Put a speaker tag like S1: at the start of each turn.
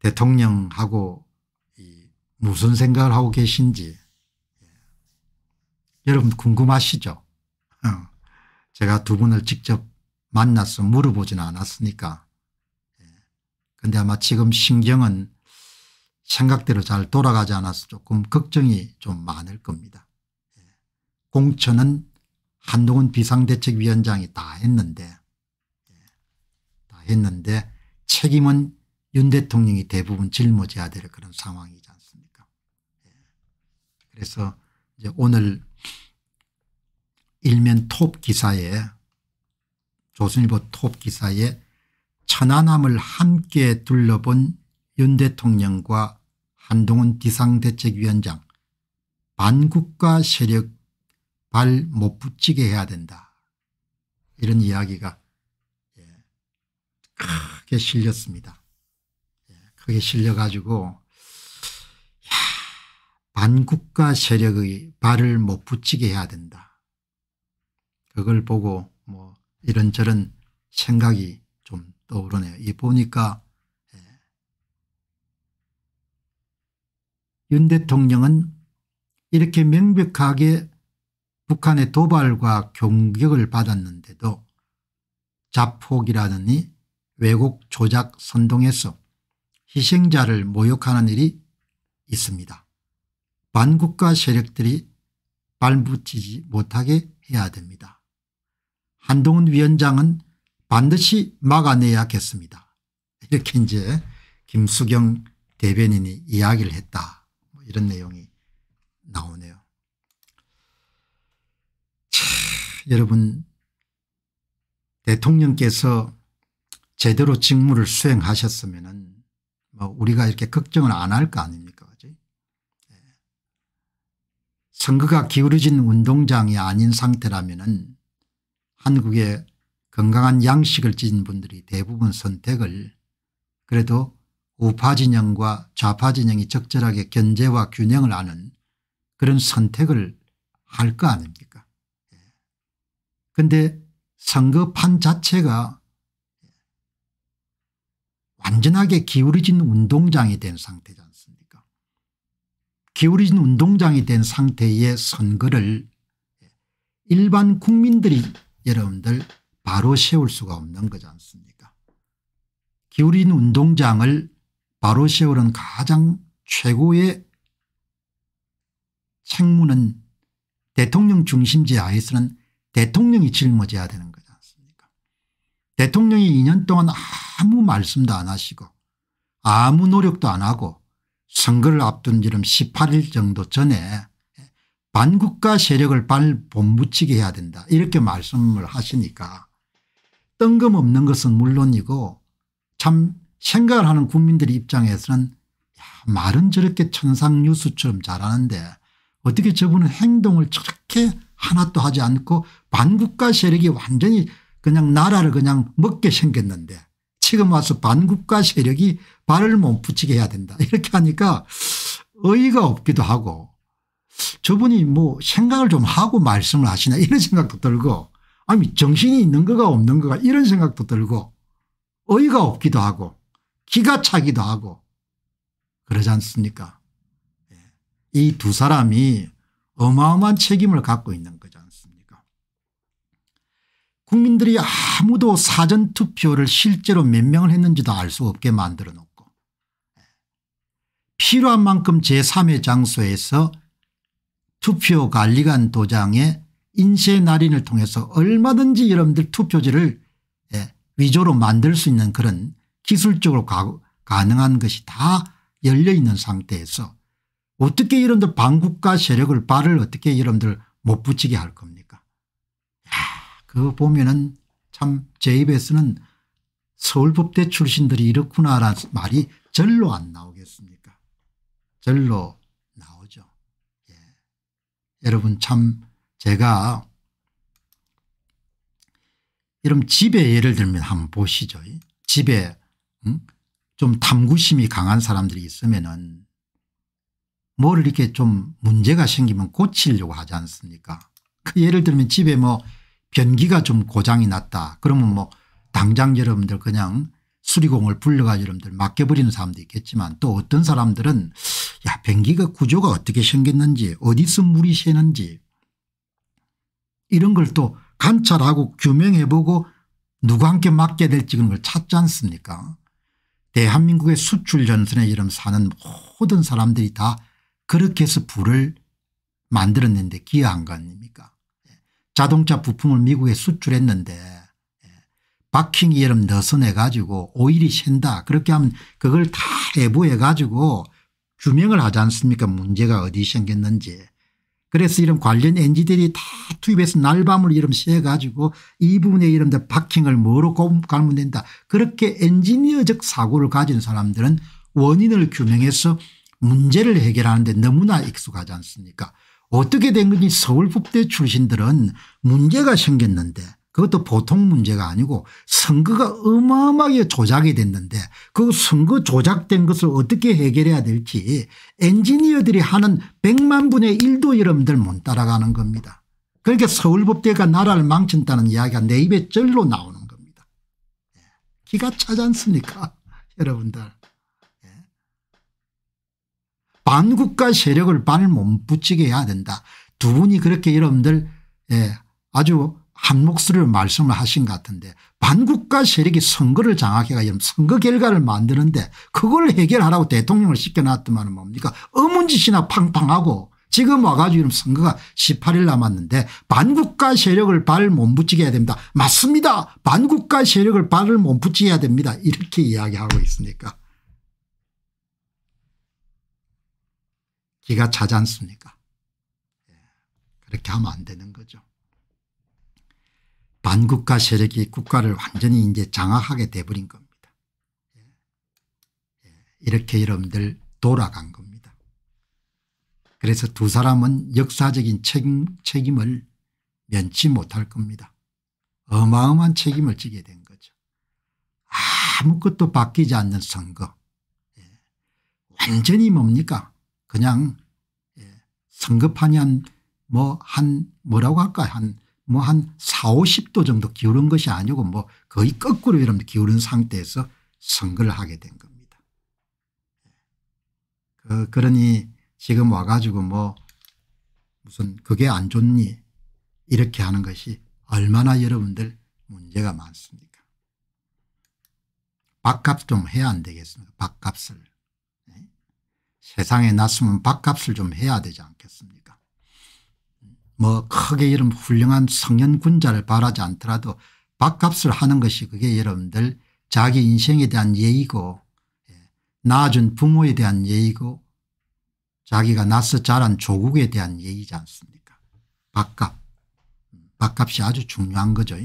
S1: 대통령하고 무슨 생각을 하고 계신지 예. 여러분 궁금하시죠? 어. 제가 두 분을 직접 만나서 물어보지는 않았으니까. 예. 근데 아마 지금 신경은 생각대로 잘 돌아가지 않아서 조금 걱정이 좀 많을 겁니다. 예. 공천은 한동훈 비상대책위원장이 다 했는데 다 했는데 책임은 윤 대통령이 대부분 짊어져야 될 그런 상황이지 않습니까. 예. 그래서 이제 오늘 일면 톱 기사에 조선일보 톱 기사에 천안함을 함께 둘러본 윤 대통령과 한동훈 비상대책위원장 반국가 세력 발 못 붙이게 해야 된다 이런 이야기가 예, 크게 실렸습니다. 그게 실려가지고 야, 반국가 세력의 발을 못 붙이게 해야 된다. 그걸 보고 뭐 이런저런 생각이 좀 떠오르네요. 이 보니까 예. 윤 대통령은 이렇게 명백하게 북한의 도발과 공격을 받았는데도 자폭이라느니 왜곡 조작 선동해서 희생자를 모욕하는 일이 있습니다. 반국가 세력들이 발붙이지 못하게 해야 됩니다. 한동훈 위원장은 반드시 막아내야겠습니다. 이렇게 이제 김수경 대변인이 이야기를 했다. 뭐 이런 내용이 나오네요. 차, 여러분 대통령께서 제대로 직무를 수행하셨으면 뭐 우리가 이렇게 걱정을 안 할 거 아닙니까 그지 예. 선거가 기울어진 운동장이 아닌 상태라면 한국의 건강한 양식을 지닌 분들이 대부분 선택을 그래도 우파 진영과 좌파 진영이 적절하게 견제와 균형을 아는 그런 선택을 할 거 아닙니까 그런데 예. 선거판 자체가 완전하게 기울어진 운동장이 된 상태지 않습니까 기울어진 운동장이 된 상태의 선거를 일반 국민들이 여러분들 바로 세울 수가 없는 거지 않습니까 기울인 운동장을 바로 세우는 가장 최고의 책무는 대통령 중심제 하에서는 대통령이 짊어져야 되는 거지 않습니까 대통령이 2년 동안 아무 말씀도 안 하시고 아무 노력도 안 하고 선거를 앞둔 지름 18일 정도 전에 반국가 세력을 발본붙이게 해야 된다 이렇게 말씀을 하시니까 뜬금없는 것은 물론이고 참 생각을 하는 국민들의 입장에서는 야, 말은 저렇게 천상유수처럼 잘하는데 어떻게 저분은 행동을 저렇게 하나도 하지 않고 반국가 세력이 완전히 그냥 나라를 그냥 먹게 생겼는데 지금 와서 반국가 세력이 발을 못 붙이게 해야 된다 이렇게 하니까 의의가 없기도 하고 저분이 뭐 생각을 좀 하고 말씀을 하시나 이런 생각도 들고 아니 정신이 있는 거가 없는 거가 이런 생각도 들고 의의가 없기도 하고 기가 차기도 하고 그러지 않습니까 예. 이두 사람이 어마어마한 책임을 갖고 있는 거죠. 국민들이 아무도 사전투표를 실제로 몇 명을 했는지도 알 수 없게 만들어 놓고 예, 필요한 만큼 제3의 장소에서 투표관리관 도장에 인쇄 날인을 통해서 얼마든지 여러분들 투표지를 예, 위조로 만들 수 있는 그런 기술적으로 가능한 것이 다 열려있는 상태에서 어떻게 여러분들 반국가 세력을 발을 어떻게 여러분들 못 붙이게 할 겁니까 그거 보면은 참 제 입에서는 서울법대 출신들이 이렇구나라는 말이 절로 안 나오겠습니까 절로 나오죠. 예. 여러분 참 제가 이런 집에 예를 들면 한번 보시죠. 집에 응? 좀 탐구심이 강한 사람들이 있으면은 뭘 이렇게 좀 문제가 생기면 고치려고 하지 않습니까? 그 예를 들면 집에 뭐 변기가 좀 고장이 났다 그러면 뭐 당장 여러분들 그냥 수리공을 불러가지고 여러분들 맡겨버리는 사람도 있겠지만 또 어떤 사람들은 야 변기가 구조가 어떻게 생겼는지 어디서 물이 새는지 이런 걸 또 관찰하고 규명해보고 누구한테 맡겨야 될지 그런 걸 찾지 않습니까 대한민국의 수출 전선에 이름 사는 모든 사람들이 다 그렇게 해서 불을 만들어낸 데 기여한 거 아닙니까 자동차 부품을 미국에 수출했는데 예, 바킹 이름 너선해 가지고 오일이 샌다 그렇게 하면 그걸 다 해부해 가지고 규명을 하지 않습니까 문제가 어디 생겼는지 그래서 이런 관련 엔지들이 다 투입해서 날밤을 이름 씌워 가지고 이 부분에 이름 바킹을 뭐로 가면 된다 그렇게 엔지니어적 사고를 가진 사람들은 원인을 규명해서 문제를 해결하는데 너무나 익숙하지 않습니까 어떻게 된 건지 서울법대 출신들은 문제가 생겼는데 그것도 보통 문제가 아니고 선거가 어마어마하게 조작이 됐는데 그 선거 조작된 것을 어떻게 해결해야 될지 엔지니어들이 하는 100만 분의 1도 여러분들 못 따라가는 겁니다. 그러니까 서울법대가 나라를 망친다는 이야기가 내 입에 절로 나오는 겁니다. 예, 기가 차지 않습니까 여러분들. 반국가 세력을 발을 못 붙이게 해야 된다. 두 분이 그렇게 여러분들 예, 아주 한 목소리로 말씀을 하신 것 같은데 반국가 세력이 선거를 장악해가 여러분 선거 결과를 만드는데 그걸 해결하라고 대통령을 시켜놨더만 뭡니까 어문짓이나 팡팡하고 지금 와가지고 이런 선거가 18일 남았는데 반국가 세력을 발 못 붙이게 해야 됩니다. 맞습니다. 반국가 세력을 발을 못 붙이게 해야 됩니다. 이렇게 이야기하고 있으니까. 기가 차지 않습니까? 예, 그렇게 하면 안 되는 거죠. 반국가 세력이 국가를 완전히 이제 장악하게 돼버린 겁니다. 예, 예, 이렇게 여러분들 돌아간 겁니다. 그래서 두 사람은 역사적인 책임, 을 면치 못할 겁니다. 어마어마한 책임을 지게 된 거죠. 아무것도 바뀌지 않는 선거. 완전히 뭡니까 그냥 예, 성급하니 뭐한 뭐, 뭐라고 할까 한 뭐 한 4, 50도 정도 기울은 것이 아니고 뭐 거의 거꾸로 이런 기울은 상태에서 선거를 하게 된 겁니다. 예. 그, 그러니 지금 와가지고 뭐 무슨 그게 안 좋니 이렇게 하는 것이 얼마나 여러분들 문제가 많습니까? 밥값 좀 해야 안 되겠습니까? 밥값을. 세상에 났으면 밥값을 좀 해야 되지 않겠습니까 뭐 크게 이런 훌륭한 성년군자를 바라지 않더라도 밥값을 하는 것이 그게 여러분들 자기 인생에 대한 예의고 예, 낳아준 부모에 대한 예의고 자기가 낳서 자란 조국에 대한 예의지 않습니까 밥값 음, 밥값이 아주 중요한 거죠